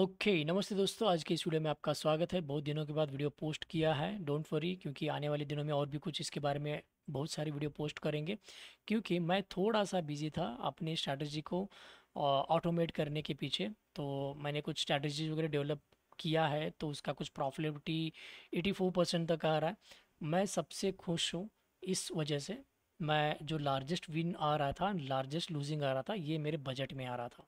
Okay okay, नमस्ते दोस्तों आज के इस वीडियो में आपका स्वागत है बहुत दिनों के बाद वीडियो पोस्ट किया है डोंट वरी क्योंकि आने वाले दिनों में और भी कुछ इसके बारे में बहुत सारी वीडियो पोस्ट करेंगे क्योंकि मैं थोड़ा सा बिजी था अपनी स्ट्रैटेजी को ऑटोमेट करने के पीछे तो मैंने कुछ स्ट्रैटेजीज वगैरह डेवलप किया है तो उसका कुछ प्रॉफिटेबिलिटी एटी फोर परसेंट तक आ रहा है मैं सबसे खुश हूँ इस वजह से मैं जो लार्जेस्ट विन आ रहा था लार्जेस्ट लूजिंग आ रहा था ये मेरे बजट में आ रहा था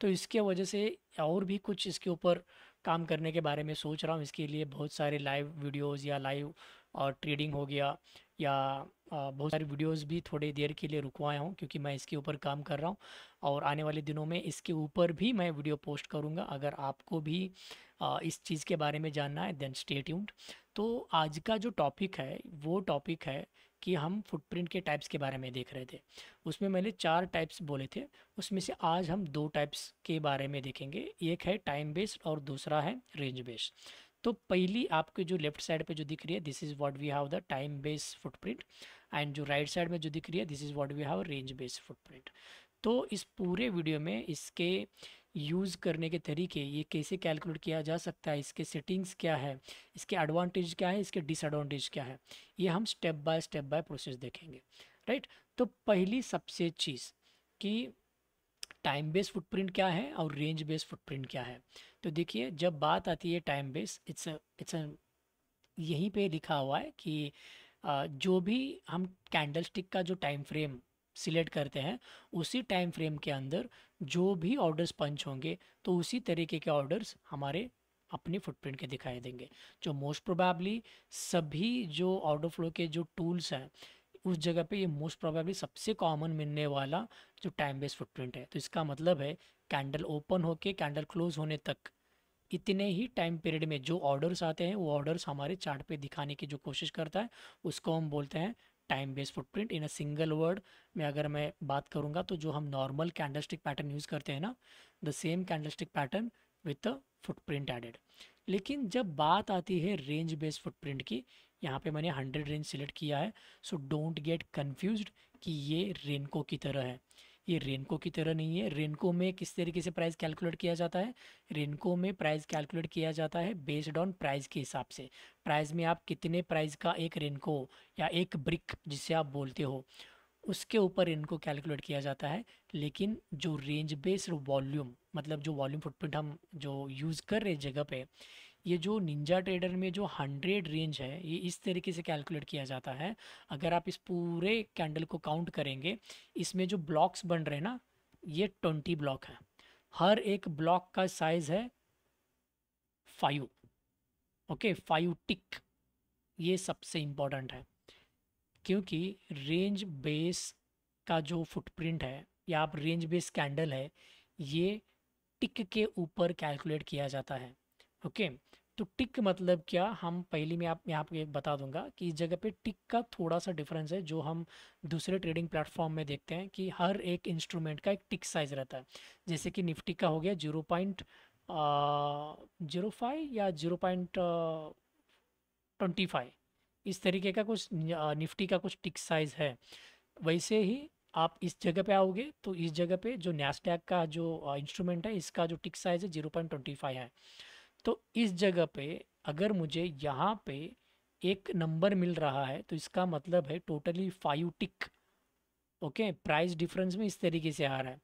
तो इसके वजह से और भी कुछ इसके ऊपर काम करने के बारे में सोच रहा हूँ इसके लिए बहुत सारे लाइव वीडियोस या लाइव और ट्रेडिंग हो गया या बहुत सारी वीडियोस भी थोड़ी देर के लिए रुकवाया हूँ क्योंकि मैं इसके ऊपर काम कर रहा हूँ और आने वाले दिनों में इसके ऊपर भी मैं वीडियो पोस्ट करूँगा अगर आपको भी इस चीज़ के बारे में जानना है देन स्टेट्यूंट तो आज का जो टॉपिक है वो टॉपिक है कि हम फुटप्रिंट के टाइप्स के बारे में देख रहे थे उसमें मैंने चार टाइप्स बोले थे उसमें से आज हम दो टाइप्स के बारे में देखेंगे एक है टाइम बेस्ड और दूसरा है रेंज बेस्ड तो पहली आपके जो लेफ्ट साइड पे जो दिख रही है this is what we have the time base footprint and जो राइट right साइड में जो दिख रही है this is what we have range base footprint तो इस पूरे वीडियो में इसके यूज़ करने के तरीके ये कैसे कैलकुलेट किया जा सकता है इसके सेटिंग्स क्या है इसके एडवांटेज क्या है इसके डिसएडवांटेज क्या है ये हम step by step by process देखेंगे राइट तो पहली सबसे चीज़ कि टाइम बेस फुटप्रिंट क्या है और रेंज बेस फुटप्रिंट क्या है तो देखिए जब बात आती है टाइम बेस इट्स इट्स यहीं पर लिखा हुआ है कि जो भी हम कैंडल स्टिक का जो टाइम फ्रेम सिलेक्ट करते हैं उसी टाइम फ्रेम के अंदर जो भी ऑर्डर्स पंच होंगे तो उसी तरीके के ऑर्डर्स हमारे अपने फुटप्रिंट के दिखाई देंगे जो मोस्ट प्रोबेबली सभी जो ऑर्डर फ्लो के जो टूल्स हैं उस जगह पे ये मोस्ट प्रोबेबली सबसे कॉमन मिलने वाला जो टाइम बेस्ड फुटप्रिंट है तो इसका मतलब है कैंडल ओपन होके कैंडल क्लोज होने तक इतने ही टाइम पीरियड में जो ऑर्डर्स आते हैं वो ऑर्डर्स हमारे चार्ट पे दिखाने की जो कोशिश करता है उसको हम बोलते हैं time based footprint in a single word में अगर मैं बात करूंगा तो जो हम नॉर्मल कैंडलस्टिक पैटर्न यूज़ करते हैं ना the same candlestick pattern with the footprint added लेकिन जब बात आती है रेंज बेस्ड फुटप्रिंट की यहाँ पे मैंने 100 रेंज सिलेक्ट किया है सो डोंट गेट कन्फ्यूज कि ये रेनको की तरह है ये रेनको की तरह नहीं है रेनको में किस तरीके से प्राइस कैलकुलेट किया जाता है रेनको में प्राइस कैलकुलेट किया जाता है बेस्ड ऑन प्राइस के हिसाब से प्राइस में आप कितने प्राइस का एक रेनको या एक ब्रिक जिसे आप बोलते हो उसके ऊपर इनको कैलकुलेट किया जाता है लेकिन जो रेंज बेस्ड वॉल्यूम मतलब जो वॉल्यूम फुटप्रिंट हम जो यूज़ कर रहे जगह पे ये जो निंजा ट्रेडर में जो हंड्रेड रेंज है ये इस तरीके से कैलकुलेट किया जाता है अगर आप इस पूरे कैंडल को काउंट करेंगे इसमें जो ब्लॉक्स बन रहे हैं ना ये ट्वेंटी ब्लॉक है हर एक ब्लॉक का साइज है फाइव ओके फाइव टिक ये सबसे इम्पॉर्टेंट है क्योंकि रेंज बेस का जो फुटप्रिंट है या आप रेंज बेस कैंडल है ये टिक के ऊपर कैलकुलेट किया जाता है ओके तो टिक मतलब क्या हम पहली में आप यहाँ पे बता दूंगा कि इस जगह पे टिक का थोड़ा सा डिफरेंस है जो हम दूसरे ट्रेडिंग प्लेटफॉर्म में देखते हैं कि हर एक इंस्ट्रूमेंट का एक टिक साइज रहता है जैसे कि निफ्टी का हो गया जीरो पॉइंट जीरो फाइव या जीरो पॉइंट ट्वेंटी फाइव इस तरीके का कुछ निफ्टी का कुछ टिक साइज है वैसे ही आप इस जगह पे आओगे तो इस जगह पे जो नैसडैक का जो इंस्ट्रूमेंट है इसका जो टिक साइज है जीरो पॉइंट ट्वेंटी फाइव है तो इस जगह पे अगर मुझे यहाँ पे एक नंबर मिल रहा है तो इसका मतलब है totally five tick okay price difference में इस तरीके से आ रहा है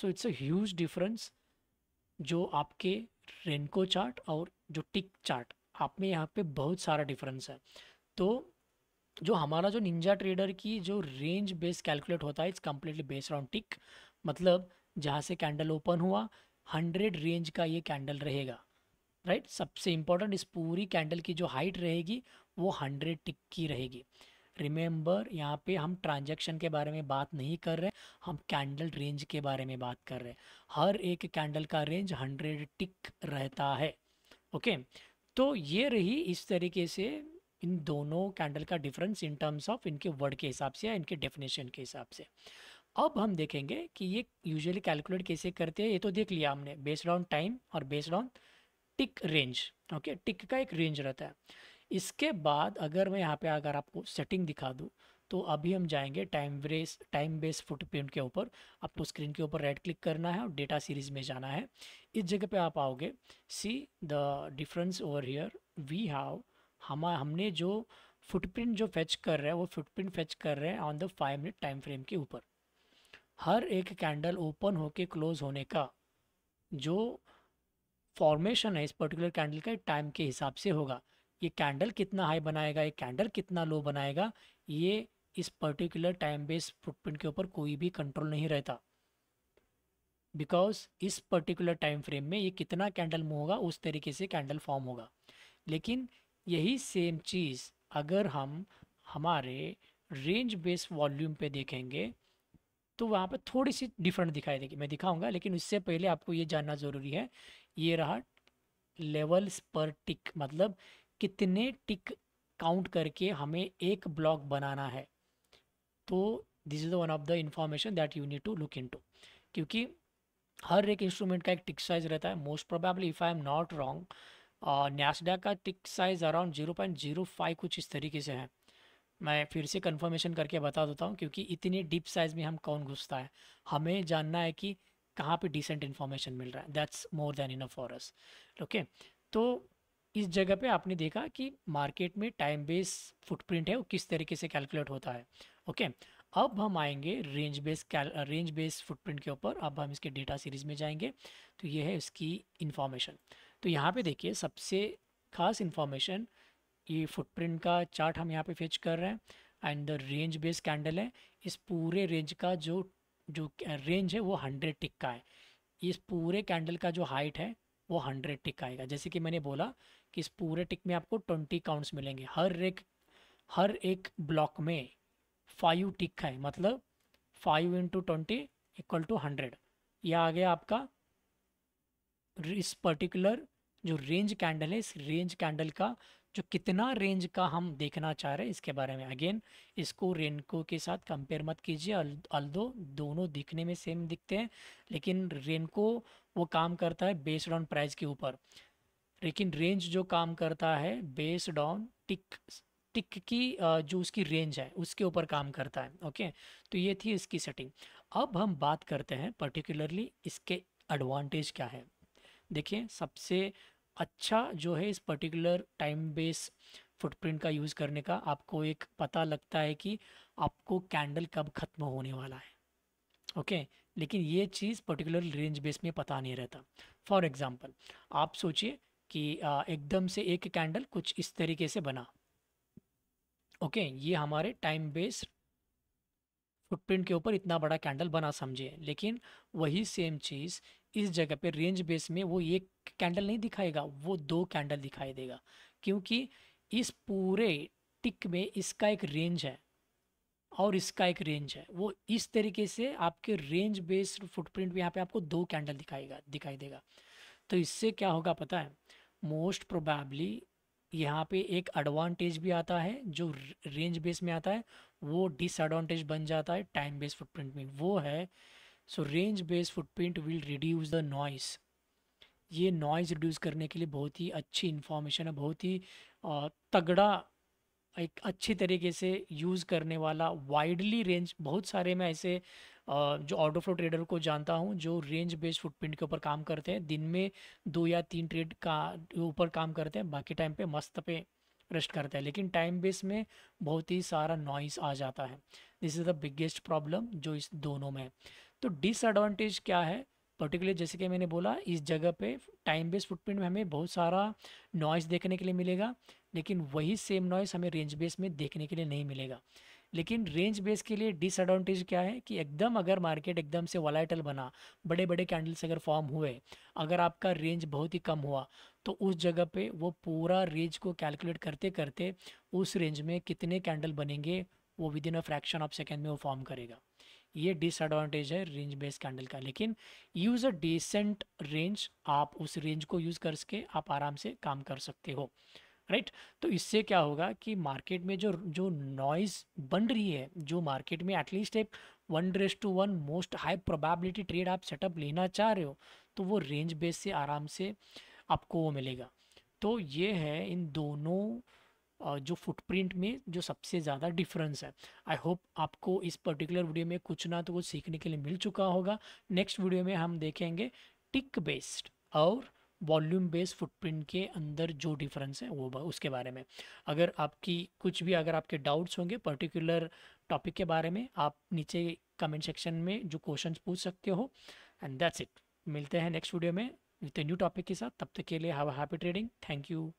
so it's a huge difference जो आपके रेनको चार्ट और जो टिक चार्ट आप में यहाँ पे बहुत सारा डिफरेंस है तो जो हमारा जो निंजा ट्रेडर की जो रेंज बेस कैलकुलेट होता है it's completely based on tick मतलब जहाँ से कैंडल ओपन हुआ हंड्रेड रेंज का ये कैंडल रहेगा राइट सबसे इम्पॉर्टेंट इस पूरी कैंडल की जो हाइट रहेगी वो हंड्रेड टिक की रहेगी रिमेंबर यहाँ पे हम ट्रांजेक्शन के बारे में बात नहीं कर रहे हम कैंडल रेंज के बारे में बात कर रहे हैं हर एक कैंडल का रेंज हंड्रेड टिक रहता है ओके okay? तो ये रही इस तरीके से इन दोनों कैंडल का डिफरेंस इन टर्म्स ऑफ इनके वर्ड के हिसाब से या इनके डेफिनेशन के हिसाब से अब हम देखेंगे कि ये यूजुअली कैलकुलेट कैसे करते हैं ये तो देख लिया हमने बेस्ड ऑन टाइम और based on tick range okay tick का एक रेंज रहता है इसके बाद अगर मैं यहाँ पे अगर आपको सेटिंग दिखा दूँ तो अभी हम जाएंगे time base time base footprint के ऊपर आपको स्क्रीन के ऊपर राइट क्लिक करना है और डेटा सीरीज में जाना है इस जगह पे आप आओगे see the difference over here we have हम हमने जो फुटप्रिंट जो फैच कर रहे हैं वो फुटप्रिंट फैच कर रहे हैं on the five minute time frame के ऊपर हर एक कैंडल ओपन होके क्लोज होने का जो फॉर्मेशन है इस पर्टिकुलर कैंडल का टाइम के हिसाब से होगा ये कैंडल कितना हाई बनाएगा ये कैंडल कितना लो बनाएगा ये इस पर्टिकुलर टाइम बेस फुटप्रिंट के ऊपर कोई भी कंट्रोल नहीं रहता बिकॉज इस पर्टिकुलर टाइम फ्रेम में ये कितना कैंडल मूव होगा उस तरीके से कैंडल फॉर्म होगा लेकिन यही सेम चीज़ अगर हम हमारे रेंज बेस वॉल्यूम पे देखेंगे तो वहाँ पे थोड़ी सी डिफरेंट दिखाई देगी मैं दिखाऊंगा लेकिन उससे पहले आपको ये जानना ज़रूरी है ये रहा लेवल्स पर टिक मतलब कितने टिक काउंट करके हमें एक ब्लॉक बनाना है तो this is the one of the information that you need to look into क्योंकि हर एक इंस्ट्रूमेंट का एक टिक साइज रहता है most probably if I am not wrong Nasdaq का tick size around zero point zero five कुछ इस तरीके से है मैं फिर से कंफर्मेशन करके बता देता हूँ क्योंकि इतनी डीप साइज में हम कौन घुसता है हमें जानना है कि कहाँ पे डिसेंट इन्फॉर्मेशन मिल रहा है that's more than in a फॉरस ओके तो इस जगह पे आपने देखा कि मार्केट में टाइम बेस फुटप्रिंट है वो किस तरीके से कैलकुलेट होता है ओके okay? अब हम आएंगे range base range base footprint के ऊपर अब हम इसके डेटा सीरीज में जाएंगे तो ये है इसकी इन्फॉर्मेशन तो यहाँ पे देखिए सबसे खास इन्फॉर्मेशन ये फुटप्रिंट का चार्ट हम यहाँ पे फेच कर रहे हैं and the range base candle है इस पूरे रेंज का जो जो रेंज है वो हंड्रेड टिक का है इस पूरे कैंडल का जो हाइट है वो हंड्रेड टिक आएगा जैसे कि मैंने बोला कि इस पूरे टिक में आपको ट्वेंटी काउंट्स मिलेंगे हर एक हर एक ब्लॉक में फाइव टिक है मतलब five into twenty equal to hundred यह आ गया आपका इस पर्टिकुलर जो रेंज कैंडल है इस रेंज कैंडल का जो कितना रेंज का हम देखना चाह रहे हैं इसके बारे में अगेन इसको रेनको के साथ कंपेयर मत कीजिए अल्दो दोनों दिखने में सेम दिखते हैं लेकिन रेनको वो काम करता है बेस्ड ऑन प्राइस के ऊपर लेकिन रेंज जो काम करता है बेस्ड ऑन टिक टिक की जो उसकी रेंज है उसके ऊपर काम करता है ओके तो ये थी इसकी सेटिंग अब हम बात करते हैं पर्टिकुलरली इसके एडवांटेज क्या है देखिए सबसे अच्छा जो है इस पर्टिकुलर टाइम बेस फुटप्रिंट का यूज़ करने का आपको एक पता लगता है कि आपको कैंडल कब ख़त्म होने वाला है ओके okay? लेकिन ये चीज़ पर्टिकुलर रेंज बेस में पता नहीं रहता फॉर एग्ज़ाम्पल आप सोचिए कि एकदम से एक कैंडल कुछ इस तरीके से बना ओके okay? ये हमारे टाइम बेस फुटप्रिंट के ऊपर इतना बड़ा कैंडल बना समझिए लेकिन वही सेम चीज़ इस जगह पे रेंज बेस में वो एक कैंडल नहीं दिखाएगा वो दो कैंडल दिखाई देगा क्योंकि इस पूरे टिक में इसका एक रेंज है और इसका एक रेंज है वो इस तरीके से आपके रेंज बेस्ड फुटप्रिंट में यहाँ पे आपको दो कैंडल दिखाएगा दिखाई देगा तो इससे क्या होगा पता है मोस्ट प्रोबेबली यहाँ पे एक एडवांटेज भी आता है जो रेंज बेस में आता है वो डिसएडवांटेज बन जाता है टाइम बेस फुटप्रिंट में वो है so range based footprint will reduce the noise ये नॉइज़ रिड्यूस करने के लिए बहुत ही अच्छी इन्फॉर्मेशन है बहुत ही तगड़ा एक अच्छी तरीके से यूज़ करने वाला वाइडली रेंज बहुत सारे मैं ऐसे जो ऑटो फ्लो ट्रेडर को जानता हूँ जो रेंज बेस्ड फुटप्रिंट के ऊपर काम करते हैं दिन में दो या तीन ट्रेड का ऊपर काम करते हैं बाकी टाइम पे मस्त पे रेस्ट करते हैं लेकिन टाइम बेस में बहुत ही सारा नॉइस आ जाता है this is the biggest problem जो इस दोनों में तो डिसएडवांटेज क्या है पर्टिकुलर जैसे कि मैंने बोला इस जगह पे टाइम बेस फुटप्रिंट में हमें बहुत सारा नॉइस देखने के लिए मिलेगा लेकिन वही सेम नॉइस हमें रेंज बेस में देखने के लिए नहीं मिलेगा लेकिन रेंज बेस के लिए डिसएडवांटेज क्या है कि एकदम अगर मार्केट एकदम से वॉलाइटल बना बड़े बड़े कैंडल्स अगर फॉर्म हुए अगर आपका रेंज बहुत ही कम हुआ तो उस जगह पे वो पूरा रेंज को कैलकुलेट करते करते उस रेंज में कितने कैंडल बनेंगे वो within a fraction of second में वो फॉर्म करेगा ये डिसएडवांटेज है रेंज बेस कैंडल का लेकिन यूज़ अ डिसेंट रेंज आप उस रेंज को यूज़ करके आप आराम से काम कर सकते हो राइट right? तो इससे क्या होगा कि मार्केट में जो जो नॉइज बन रही है जो मार्केट में एटलीस्ट एक one race to one most high probability trade आप सेटअप लेना चाह रहे हो तो वो रेंज बेस से आराम से आपको वो मिलेगा तो ये है इन दोनों जो फुटप्रिंट में जो सबसे ज़्यादा डिफरेंस है आई होप आपको इस पर्टिकुलर वीडियो में कुछ ना तो कुछ सीखने के लिए मिल चुका होगा नेक्स्ट वीडियो में हम देखेंगे टिक बेस्ड और वॉल्यूम बेस्ड फुटप्रिंट के अंदर जो डिफरेंस है वो उसके बारे में अगर आपकी कुछ भी अगर आपके डाउट्स होंगे पर्टिकुलर टॉपिक के बारे में आप नीचे कमेंट सेक्शन में जो क्वेश्चन पूछ सकते हो एंड दैट्स इट मिलते हैं नेक्स्ट वीडियो में विथ न्यू टॉपिक के साथ तब तक के लिए have a happy trading thank you